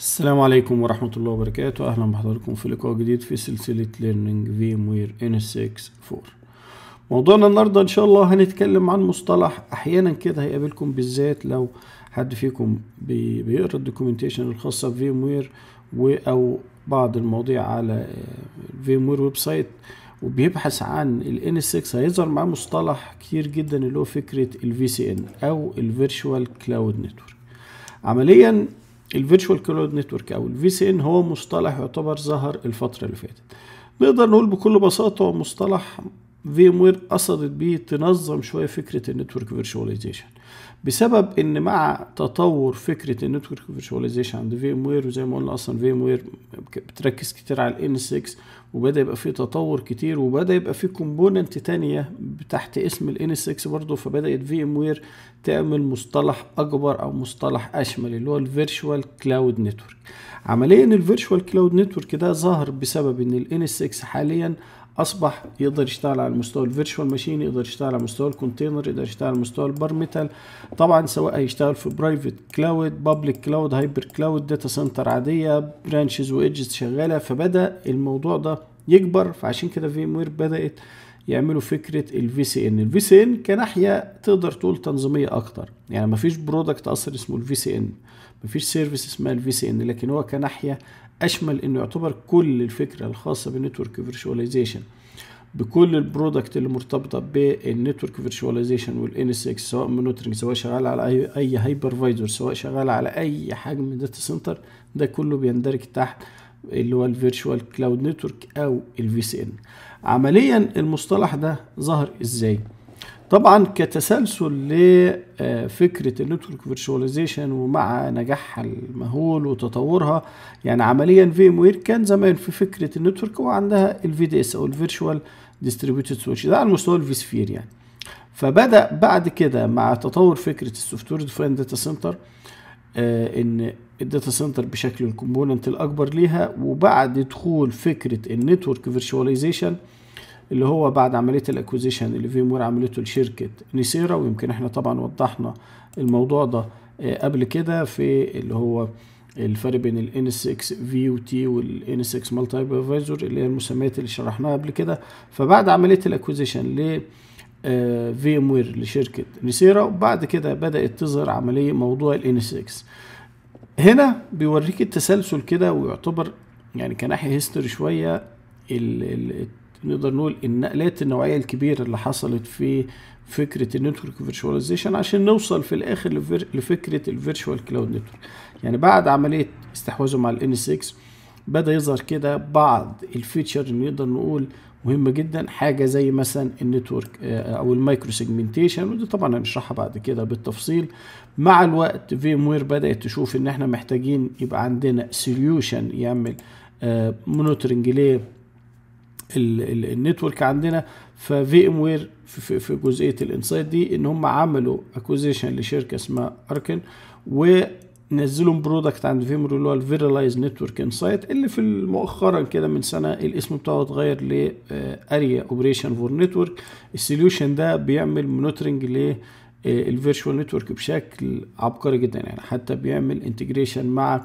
السلام عليكم ورحمة الله وبركاته أهلا بحضراتكم في لقاء جديد في سلسلة ليرنينج فيم وير ان 6 4 موضوعنا النهاردة إن شاء الله هنتكلم عن مصطلح أحيانا كده هيقابلكم بالذات لو حد فيكم بيقرا الدوكيومنتيشن الخاصة بفيم وير أو بعض المواضيع على فيم وير ويب سايت وبيبحث عن ال N6 هيظهر معاه مصطلح كتير جدا اللي هو فكرة ال VCN أو ال Virtual Cloud Network عمليا الفيرتشوال كلاود نتورك او الفي سي ان هو مصطلح يعتبر ظهر الفتره اللي فاتت نقدر نقول بكل بساطه هو مصطلح ام وير قصدت بيه تنظم شويه فكره النتورك فيرتشواليزيشن بسبب ان مع تطور فكره النتورك فيرتشواليزيشن عند في ام وير وزي ما قلنا اصلا في ام وير بتركز كتير على الان 6 وبدا يبقى في تطور كتير وبدا يبقى في كومبوننت تانية تحت اسم الان 6 برضه فبدات في ام وير تعمل مصطلح اكبر او مصطلح اشمل اللي هو الفيرتشوال كلاود نتورك عمليا الفيرتشوال كلاود نتورك ده ظهر بسبب ان الان 6 حاليا اصبح يقدر يشتغل على مستوى الفيرتشوال ماشين يقدر يشتغل على مستوى الكونتينر يقدر يشتغل على مستوى البار ميتال طبعا سواء هيشتغل في برايفت كلاود بابليك كلاود هايبر كلاود داتا سنتر عاديه برانشز وإيدجز شغاله فبدا الموضوع ده يكبر فعشان كده في موير بدات يعملوا فكره الفي سي ان الفي سي ان كناحيه تقدر تقول تنظيميه اكتر يعني مفيش برودكت اصلا اسمه الفي سي ان مفيش سيرفيس اسمها الفي سي ان لكن هو كناحيه اشمل انه يعتبر كل الفكره الخاصه بالنتورك فيرتشواليزيشن بكل البرودكت اللي مرتبطه بالنتورك فيرتشواليزيشن والان اس اكس سواء مونيتورنج سواء شغال على اي, هايبرفايزر سواء شغال على اي حجم من داتا سنتر ده كله بيندرج تحت اللي هو الفيرتشوال كلاود نتورك او الفي سي ان عمليا المصطلح ده ظهر ازاي؟ طبعا كتسلسل لفكره النتورك فيرتشواليزيشن ومع نجاحها المهول وتطورها يعني عمليا فيم وير كان زمان في فكره النتورك وعندها الفي دي اس او الفيرتشوال ديستريبيوتد سويتش ده على الفي الفيسفير يعني فبدا بعد كده مع تطور فكره السوفت وير ديفاين داتا سنتر ان الداتا سنتر بشكل الكومبوننت الاكبر ليها وبعد دخول فكره النتورك فيرتشواليزيشن اللي هو بعد عمليه الاكوزيشن اللي في مور عملته لشركه نيسيرا ويمكن احنا طبعا وضحنا الموضوع ده آه، قبل كده في اللي هو الفرق بين ال NSX VUT وال NSX Multivisor اللي هي المسميات اللي شرحناها قبل كده فبعد عملية الاكوزيشن ل في ام وير لشركة نسيرا وبعد كده بدأت تظهر عملية موضوع ال NSX هنا بيوريك التسلسل كده ويعتبر يعني كناحية هيستوري شوية نقدر نقول النقلات النوعيه الكبيره اللي حصلت في فكره النتورك فيرتشواليزيشن عشان نوصل في الاخر لفكره الفيرتشوال كلاود نتورك يعني بعد عمليه استحواذه مع الان 6 بدا يظهر كده بعض الفيتشر اللي نقدر نقول مهمة جدا حاجة زي مثلا النتورك آه، او المايكرو سيجمنتيشن ودي طبعا هنشرحها بعد كده بالتفصيل مع الوقت فيم وير بدأت تشوف ان احنا محتاجين يبقى عندنا سوليوشن يعمل مونيتورنج آه، ليه النتورك عندنا ففي ام وير في, جزئيه الانسايت دي ان هم عملوا اكوزيشن لشركه اسمها اركن ونزلوا برودكت عند فيمرو اللي هو الفيرلايز نتورك انسايت اللي في مؤخرا كده من سنه الاسم بتاعه اتغير ل اريا اوبريشن فور نتورك السوليوشن ده بيعمل مونيتورنج ل الفيرشوال آه، نتورك بشكل عبقري جدا يعني حتى بيعمل انتجريشن مع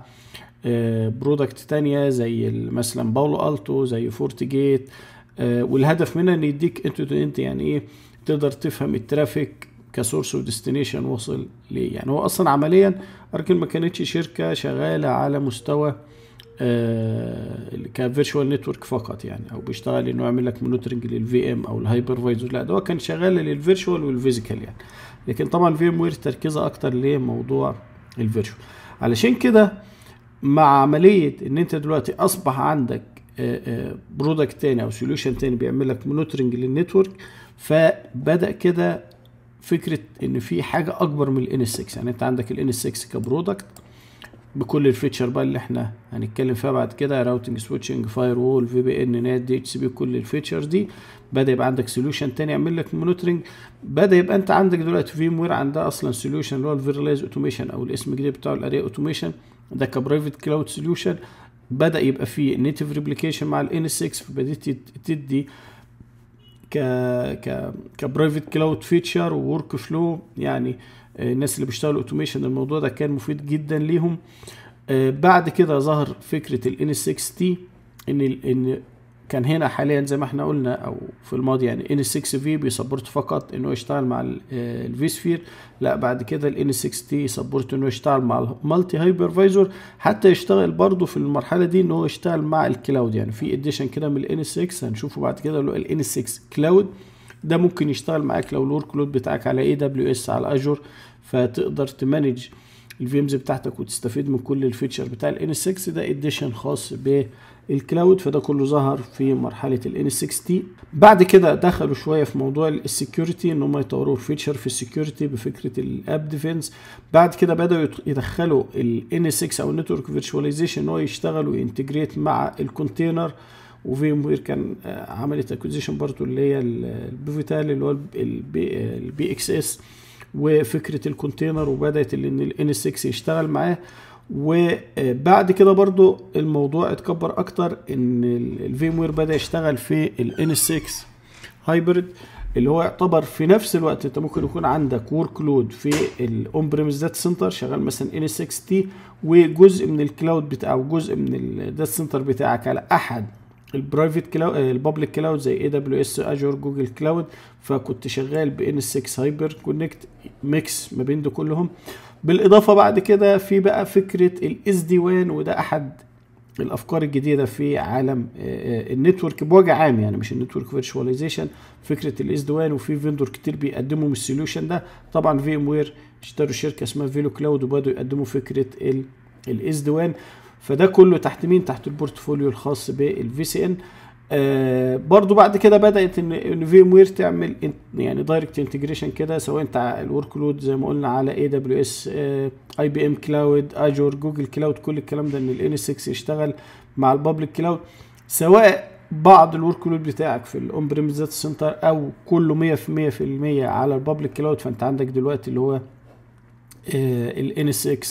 برودكت آه، تانية زي مثلا باولو التو زي فورت جيت آه، والهدف منها ان يديك انت انت يعني ايه تقدر تفهم الترافيك كسورس وديستنيشن وصل ليه يعني هو اصلا عمليا اركن ما كانتش شركه شغاله على مستوى آه، كفيرشوال نتورك فقط يعني او بيشتغل انه يعمل لك مونيتورنج للفي ام او الهايبرفايزر لا ده هو كان شغال للفيرتشوال والفيزيكال يعني لكن طبعا الفي ام وير تركيزها اكتر لموضوع الفيرتشوال علشان كده مع عملية ان انت دلوقتي اصبح عندك برودكت آه، آه، تاني او سوليوشن تاني بيعمل لك مونيتورنج للنتورك فبدا كده فكره ان في حاجه اكبر من الان 6 يعني انت عندك الان 6 كبرودكت بكل الفيتشر بقى اللي احنا هنتكلم فيها بعد كده راوتنج سويتشنج فاير وول في بي ان نات دي اتش بي كل الفيتشر دي بدا يبقى عندك سوليوشن تاني يعمل لك مونيتورنج بدا يبقى انت عندك دلوقتي فيم وير عندها اصلا سوليوشن اللي هو الفيرلايز اوتوميشن او الاسم الجديد بتاعه الاري اوتوميشن ده كبرايفت كلاود سوليوشن بدا يبقى فيه نيتف ريبليكيشن مع الان اكس فبدات تدي ك ك كبرايفت كلاود فيتشر وورك فلو يعني آه، الناس اللي بيشتغلوا اوتوميشن الموضوع ده كان مفيد جدا ليهم آه، بعد كده ظهر فكره ال n 6 تي ان ان كان هنا حاليا زي ما احنا قلنا او في الماضي يعني ان 6 في بيسبورت فقط انه يشتغل مع الفي سفير آه، لا بعد كده الان 6 تي يسبورت انه يشتغل مع المالتي هايبرفايزر حتى يشتغل برضه في المرحله دي انه يشتغل مع الكلاود يعني في اديشن كده من الان 6 هنشوفه بعد كده اللي هو الان 6 كلاود ده ممكن يشتغل معاك لو الورك لود بتاعك على اي دبليو اس على اجور فتقدر تمانج الفيمز بتاعتك وتستفيد من كل الفيتشر بتاع الان 6 ده اديشن خاص بالكلاود فده كله ظهر في مرحله الان 6 تي بعد كده دخلوا شويه في موضوع السكيورتي ان هم يطوروا الفيتشر في السكيورتي بفكره الاب ديفنس بعد كده بداوا يدخلوا الان 6 او النتورك فيرشواليزيشن ان هو يشتغل وينتجريت مع الكونتينر وير كان آه، عملت اكوزيشن برضو اللي هي البيفيتال اللي هو البي اكس اس وفكره الكونتينر وبدات ان الان 6 يشتغل معاه وبعد كده برضو الموضوع اتكبر اكتر ان الفيموير بدا يشتغل في الان 6 هايبرد اللي هو يعتبر في نفس الوقت انت ممكن يكون عندك ورك لود في الاون بريمز داتا سنتر شغال مثلا ان 6 تي وجزء من الكلاود بتاعه وجزء من الداتا سنتر بتاعك على احد البرايفت كلاود البابليك كلاود زي اي دبليو اس اجور جوجل كلاود فكنت شغال بان 6 هايبر كونكت ميكس ما بين دول كلهم بالاضافه بعد كده في بقى فكره الاس دي وان وده احد الافكار الجديده في عالم آه، آه، النتورك بوجه عام يعني مش النتورك فيرتشواليزيشن فكره الاس دي وان وفي فيندور كتير بيقدموا السوليوشن ده طبعا في ام وير اشتروا شركه اسمها فيلو كلاود وبداوا يقدموا فكره الاس دي وان فده كله تحت مين تحت البورتفوليو الخاص بالفي سي ان آه برضو بعد كده بدات ان ام وير تعمل يعني دايركت انتجريشن كده سواء انت الورك لود زي ما قلنا على اي دبليو اس اي بي ام كلاود اجور جوجل كلاود كل الكلام ده ان الان 6 يشتغل مع البابليك كلاود سواء بعض الورك لود بتاعك في الاون بريمز داتا سنتر او كله 100% في المية على البابليك كلاود فانت عندك دلوقتي اللي هو الان اس 6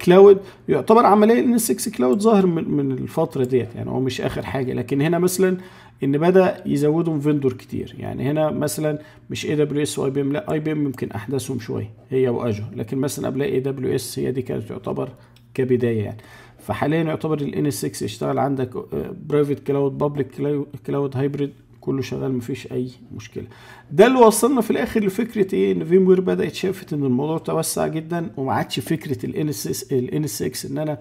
كلاود آه، يعتبر عمليه ان 6 كلاود ظاهر من, الفتره ديت يعني هو مش اخر حاجه لكن هنا مثلا ان بدا يزودهم فيندور كتير يعني هنا مثلا مش اي دبليو اس واي بي ام لا اي بي ام يمكن احدثهم شويه هي واجر لكن مثلا قبل اي دبليو اس هي دي كانت تعتبر كبدايه يعني فحاليا يعتبر ال N6 يشتغل عندك برايفت كلاود بابليك كلاود هايبريد كله شغال مفيش اي مشكله ده اللي وصلنا في الاخر لفكره ايه ان فيم وير بدات شافت ان الموضوع توسع جدا وما عادش فكره الان اس الان اس ان انا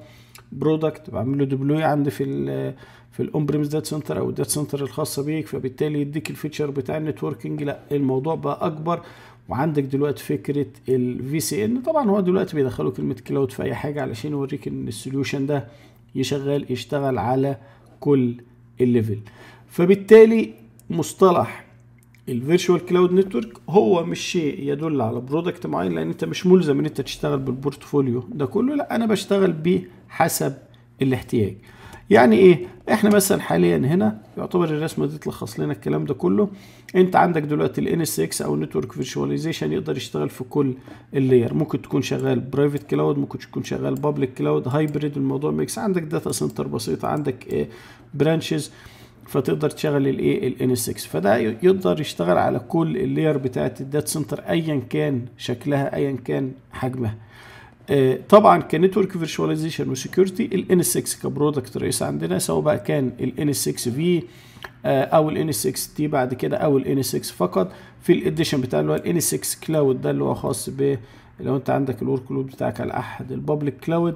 برودكت بعمل له ديبلوي عندي في الـ في الاون بريمز داتا سنتر او الداتا سنتر الخاصه بيك فبالتالي يديك الفيتشر بتاع النتوركينج لا الموضوع بقى اكبر وعندك دلوقتي فكره الفي سي ان طبعا هو دلوقتي بيدخلوا كلمه كلاود في اي حاجه علشان يوريك ان السوليوشن ده يشغل يشتغل على كل الليفل فبالتالي مصطلح الفيرتشوال كلاود نتورك هو مش شيء يدل على برودكت معين لان انت مش ملزم ان انت تشتغل بالبورتفوليو ده كله لا انا بشتغل بيه حسب الاحتياج يعني ايه احنا مثلا حاليا هنا يعتبر الرسمه دي تلخص لنا الكلام ده كله انت عندك دلوقتي ال اكس او نتورك فيرتشواليزيشن يقدر يشتغل في كل اللاير ممكن تكون شغال برايفت كلاود ممكن تكون شغال بابليك كلاود هايبريد الموضوع ميكس عندك داتا سنتر بسيطه عندك برانشز آه، فتقدر تشغل الايه ال N6 فده يقدر يشتغل على كل اللاير بتاعه الداتا سنتر ايا كان شكلها ايا كان حجمها آه، طبعا كنتورك فيرشواليزيشن وسكيورتي ال N6 كبرودكت رئيس عندنا سواء بقى كان ال n 6 في آه، او ال n 6 تي بعد كده او ال N6 فقط في الاديشن بتاع اللي هو ال N6 كلاود ده اللي هو خاص ب لو انت عندك الورك لود بتاعك على احد الببليك كلاود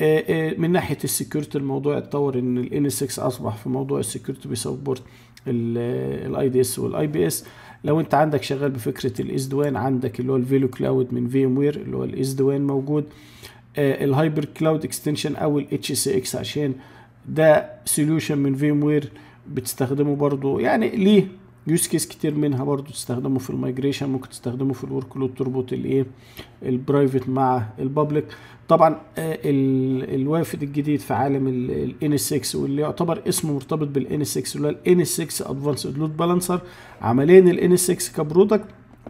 آه، آه، من ناحيه السكيورتي الموضوع اتطور ان الان اس 6 اصبح في موضوع السكيورتي بيسبورت الاي دي اس آه، والاي بي اس لو انت عندك شغال بفكره الاس دوان عندك اللي هو الفيلو كلاود من في ام وير اللي هو الاس دوان موجود الهايبر كلاود اكستنشن او الاتش سي اكس عشان ده سوليوشن من فيم وير بتستخدمه برضو يعني ليه يوز كيس كتير منها برضو تستخدمه في المايجريشن ممكن تستخدمه في الورك لود تربط الايه البرايفت مع البابليك طبعا آه، الوافد الجديد في عالم الان اس 6 واللي يعتبر اسمه مرتبط بالان اس 6 اللي هو الان اس 6 ادفانسد لود بالانسر عمليا الان اس 6 كبرودكت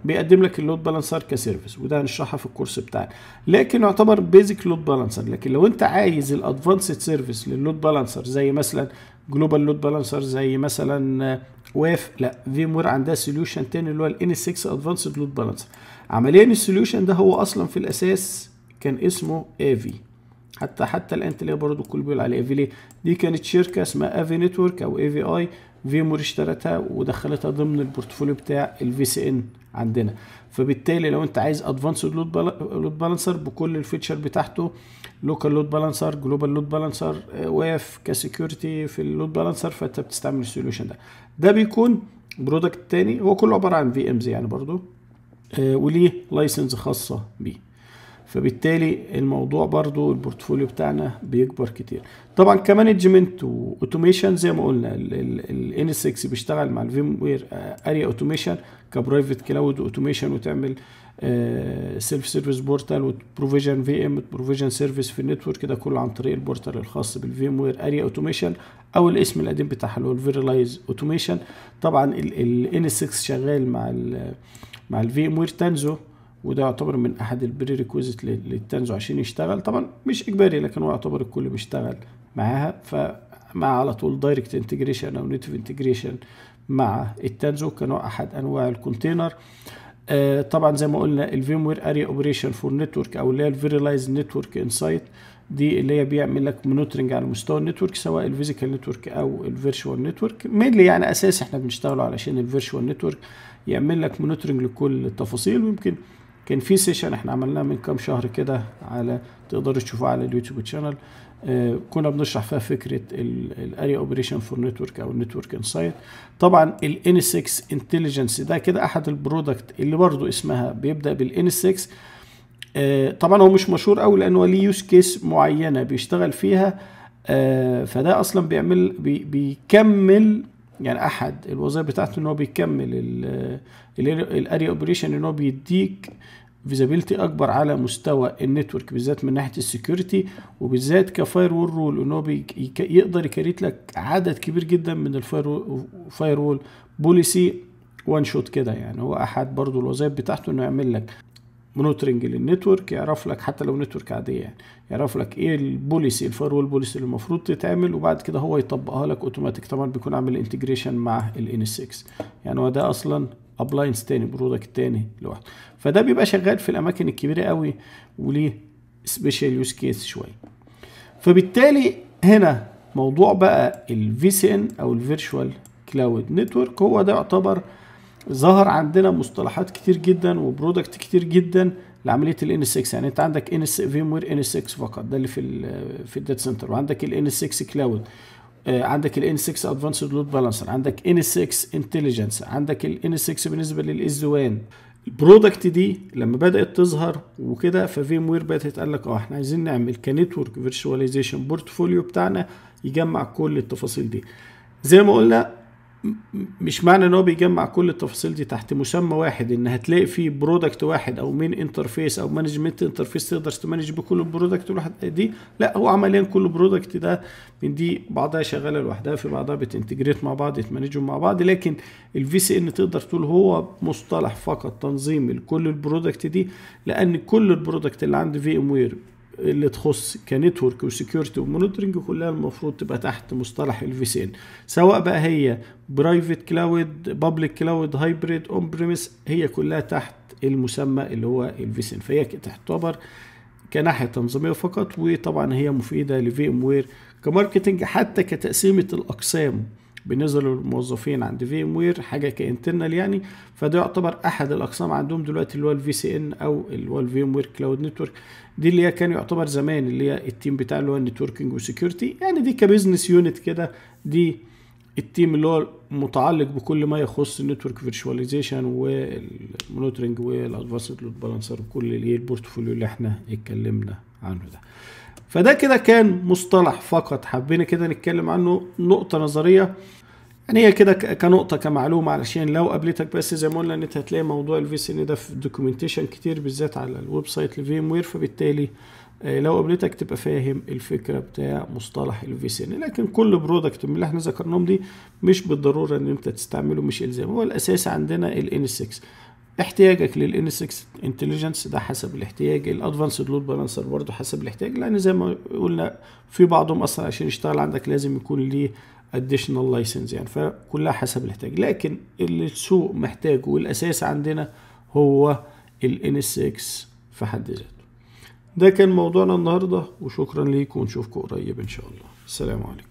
بيقدم لك اللود بالانسر كسيرفيس وده هنشرحها في الكورس بتاعنا لكن يعتبر بيزك لود بالانسر لكن لو انت عايز الادفانسد سيرفيس لللود بالانسر زي مثلا جلوبال لود بالانسر زي مثلا واف لا فيموير عندها سوليوشن تاني اللي هو الان N6 ادفانسد لود بالانسر عمليا السوليوشن ده هو اصلا في الاساس كان اسمه افي حتى حتى الان تلاقي برضه الكل بيقول عليه افي ليه؟ دي كانت شركه اسمها افي نتورك او اي في اي فيمور اشترتها ودخلتها ضمن البورتفوليو بتاع الفي سي ان عندنا فبالتالي لو انت عايز ادفانس لود بالانسر بكل الفيتشر بتاعته لوكال لود بالانسر جلوبال لود بالانسر واف كسكيورتي في اللود بالانسر فانت بتستعمل السوليوشن ده ده بيكون برودكت تاني هو كله عباره عن في امز يعني برضو آه، وليه لايسنس خاصه بيه فبالتالي الموضوع برضو البورتفوليو بتاعنا بيكبر كتير طبعا كمانجمنت واوتوميشن زي ما قلنا الان 6 بيشتغل مع الفيم وير اريا اوتوميشن كبرايفت كلاود اوتوميشن وتعمل سيلف سيرفيس بورتال وبروفيجن في ام بروفيجن سيرفيس في النتورك ده كله عن طريق البورتال الخاص بالفيم وير اريا اوتوميشن او الاسم القديم بتاعها اللي هو الفيرلايز اوتوميشن طبعا الان 6 شغال مع الـ مع الفي ام وير تنزو وده يعتبر من احد البريريكوزيت للتنزو عشان يشتغل طبعا مش اجباري لكن هو يعتبر الكل بيشتغل معاها فمع على طول دايركت انتجريشن او نيتف انتجريشن مع التنزو كنوع احد انواع الكونتينر آه طبعا زي ما قلنا الفيم وير اريا اوبريشن فور نتورك او اللي هي الفيريلايز نتورك انسايت دي اللي هي بيعمل لك مونيتورنج على مستوى النتورك سواء الفيزيكال نتورك او الفيرشوال نتورك مينلي يعني اساس احنا بنشتغله علشان الفيرشوال نتورك يعمل لك مونيتورنج لكل التفاصيل ويمكن كان في سيشن احنا عملناه من كام شهر كده على تقدروا تشوفوه على اليوتيوب تشانل آه كنا بنشرح فيها فكره الاريا اوبريشن فور نتورك او النتورك انسايت طبعا الان 6 انتليجنس ده كده احد البرودكت اللي برضو اسمها بيبدا بالان آه، 6 طبعا هو مش مشهور قوي لانه ليه يوز كيس معينه بيشتغل فيها آه، فده اصلا بيعمل بي بيكمل يعني احد الوظائف بتاعته ان هو بيكمل الاريا اوبريشن ان هو بيديك آه فيزابيلتي اكبر على مستوى النتورك بالذات من ناحيه السكيورتي وبالذات كفاير وول رول ان هو يقدر يكريت لك عدد كبير جدا من الفاير فاير وول بوليسي وان شوت كده يعني هو احد برضو الوظائف بتاعته انه يعمل لك مونيتورنج للنتورك يعرف لك حتى لو نتورك عاديه يعني يعرف لك ايه البوليسي الفاير وول بوليسي اللي المفروض تتعمل وبعد كده هو يطبقها لك اوتوماتيك طبعا بيكون عامل انتجريشن مع الان 6 يعني هو ده اصلا ابلاينس تاني برودكت تاني لوحده فده بيبقى شغال في الاماكن الكبيره قوي وليه سبيشال يوز كيس شويه فبالتالي هنا موضوع بقى الفي سي ان او الفيرشوال كلاود نتورك هو ده يعتبر ظهر عندنا مصطلحات كتير جدا وبرودكت كتير جدا لعمليه الان 6 يعني انت عندك ان اس في ام وير ان 6 فقط ده اللي في الـ في الداتا سنتر وعندك الان 6 كلاود آه، عندك ال N6 Advanced Load Balancer عندك N6 Intelligence عندك ال N6 بالنسبة للازوان البرودكت دي لما بدأت تظهر وكده ففيم وير بدأت قال لك اه احنا عايزين نعمل كنتورك فيرتشواليزيشن بورتفوليو بتاعنا يجمع كل التفاصيل دي زي ما قلنا مش معنى ان هو بيجمع كل التفاصيل دي تحت مسمى واحد ان هتلاقي فيه برودكت واحد او مين انترفيس او مانجمنت انترفيس تقدر تمانج بكل البرودكت الواحد دي لا هو عمليا كل برودكت ده من دي بعضها شغاله لوحدها في بعضها بتنتجريت مع بعض تمانجهم مع بعض لكن الفي سي ان تقدر تقول هو مصطلح فقط تنظيم لكل البرودكت دي لان كل البرودكت اللي عند في ام وير اللي تخص كنتورك وسكيورتي ومونيتورنج كلها المفروض تبقى تحت مصطلح الفي سي ان سواء بقى هي برايفت كلاود بابليك كلاود هايبريد اون بريمس هي كلها تحت المسمى اللي هو الفي سي ان فهي تعتبر كناحية تنظيمية فقط وطبعا هي مفيدة لفي ام وير كماركتنج حتى كتقسيمة الأقسام بنزلوا الموظفين عند في ام وير حاجه كانترنال يعني فده يعتبر احد الاقسام عندهم دلوقتي اللي هو الفي سي ان او اللي هو الفي ام وير كلاود نتورك دي اللي هي كان يعتبر زمان اللي هي التيم بتاع اللي هو النتوركينج وسكيورتي يعني دي كبزنس يونت كده دي التيم اللي هو متعلق بكل ما يخص النتورك فيرشواليزيشن والمونيتورنج والادفانسد لود بالانسر وكل البورتفوليو اللي احنا اتكلمنا عنه ده فده كده كان مصطلح فقط حبينا كده نتكلم عنه نقطة نظرية يعني هي كده كنقطة كمعلومة علشان لو قابلتك بس زي ما قلنا ان انت هتلاقي موضوع الفي سي ان ده في دوكيومنتيشن كتير بالذات على الويب سايت لفيم وير فبالتالي آه، لو قابلتك تبقى فاهم الفكرة بتاع مصطلح الفي سي ان لكن كل برودكت من اللي احنا ذكرناهم دي مش بالضرورة ان انت تستعمله مش الزام هو الاساسي عندنا الان 6 احتياجك للانسكس انتليجنس ده حسب الاحتياج الادفانسد لود بالانسر برضه حسب الاحتياج لان زي ما قلنا في بعضهم اصلا عشان يشتغل عندك لازم يكون ليه اديشنال لايسنس يعني فكلها حسب الاحتياج لكن اللي السوق محتاجه والاساس عندنا هو ال 6 في حد ذاته ده كان موضوعنا النهارده وشكرا ليكم ونشوفكم قريب ان شاء الله السلام عليكم